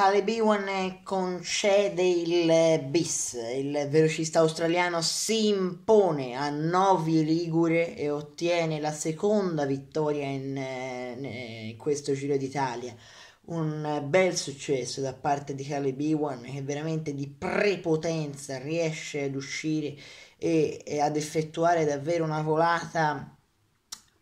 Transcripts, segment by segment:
Tale Biwan concede il bis, il velocista australiano si impone a Novi Ligure e ottiene la seconda vittoria in, in eh, questo Giro d'Italia. Un bel successo da parte di Tale Biwan che veramente di prepotenza riesce ad uscire e, e ad effettuare davvero una volata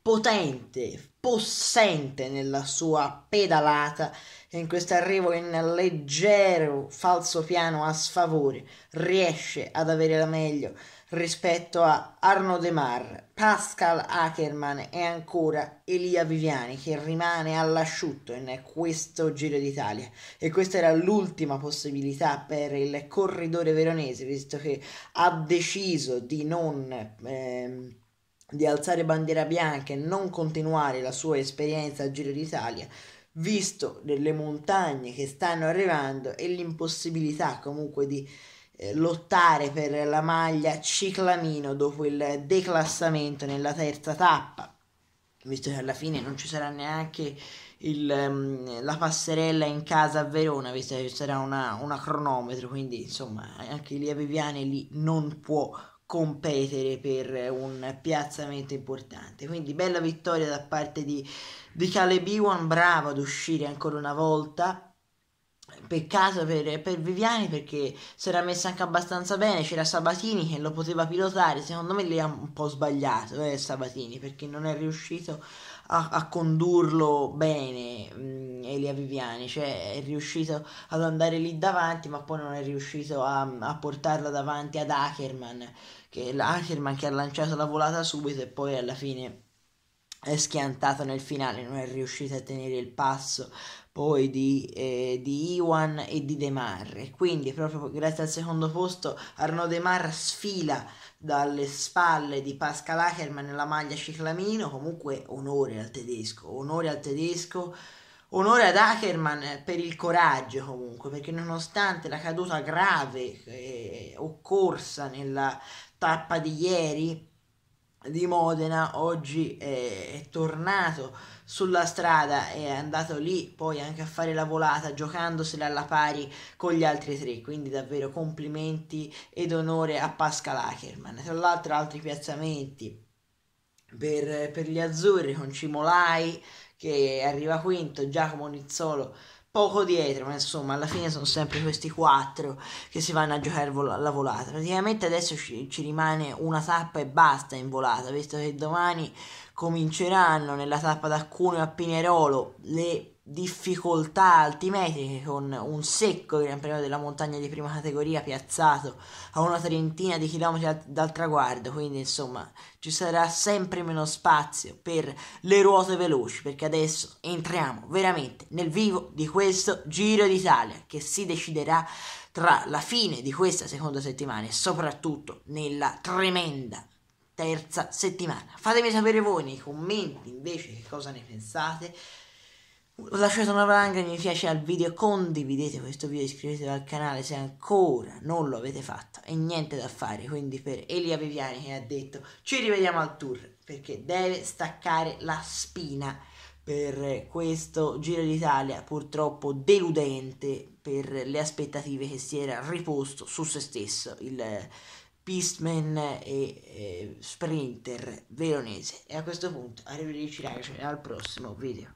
potente, possente nella sua pedalata in questo arrivo in leggero falso piano a sfavore riesce ad avere la meglio rispetto a Arno De Mar, Pascal Ackerman e ancora Elia Viviani che rimane all'asciutto in questo Giro d'Italia e questa era l'ultima possibilità per il corridore veronese visto che ha deciso di non ehm, di alzare bandiera bianca e non continuare la sua esperienza al Giro d'Italia visto delle montagne che stanno arrivando e l'impossibilità comunque di eh, lottare per la maglia ciclamino dopo il declassamento nella terza tappa visto che alla fine non ci sarà neanche il, um, la passerella in casa a Verona visto che ci sarà una, una cronometro quindi insomma anche Lia Viviane lì non può competere per un piazzamento importante. Quindi bella vittoria da parte di, di Caleb Ewan, bravo ad uscire ancora una volta Peccato per, per, Viviani perché si era messa anche abbastanza bene, c'era Sabatini che lo poteva pilotare, secondo me lì ha un po' sbagliato eh, Sabatini perché non è riuscito a, a condurlo bene mh, mm, Elia Viviani, cioè è riuscito ad andare lì davanti ma poi non è riuscito a, a portarla davanti ad Ackerman che, Ackerman che ha lanciato la volata subito e poi alla fine è schiantato nel finale, non è riuscito a tenere il passo poi di, eh, di, Iwan e di De Marre. Quindi proprio grazie al secondo posto Arnaud De Marra sfila dalle spalle di Pascal Ackerman nella maglia ciclamino, comunque onore al tedesco, onore al tedesco. Onore ad Ackerman per il coraggio comunque, perché nonostante la caduta grave eh, occorsa nella tappa di ieri, di Modena oggi è, è, tornato sulla strada è andato lì poi anche a fare la volata giocandosela alla pari con gli altri tre quindi davvero complimenti ed onore a Pascal Ackerman tra l'altro altri piazzamenti per, per gli azzurri con Cimolai che arriva quinto Giacomo Nizzolo poco dietro, ma insomma, alla fine sono sempre questi quattro che si vanno a giocare alla volata. Praticamente adesso ci, ci rimane una tappa e basta in volata, visto che domani cominceranno nella tappa da Cuneo a Pinerolo le difficoltà altimetriche con un secco Gran Premio della montagna di prima categoria piazzato a una trentina di chilometri dal traguardo, quindi insomma ci sarà sempre meno spazio per le ruote veloci perché adesso entriamo veramente nel vivo di questo Giro d'Italia che si deciderà tra la fine di questa seconda settimana e soprattutto nella tremenda terza settimana. Fatemi sapere voi nei commenti invece che cosa ne pensate lasciate una valanga di mi piace al video, condividete questo video, iscrivetevi al canale se ancora non lo avete fatto e niente da fare, quindi per Elia Viviani che ha detto ci rivediamo al tour perché deve staccare la spina per questo Giro d'Italia purtroppo deludente per le aspettative che si era riposto su se stesso il Pistman eh, e eh, Sprinter veronese e a questo punto arrivederci ragazzi al prossimo video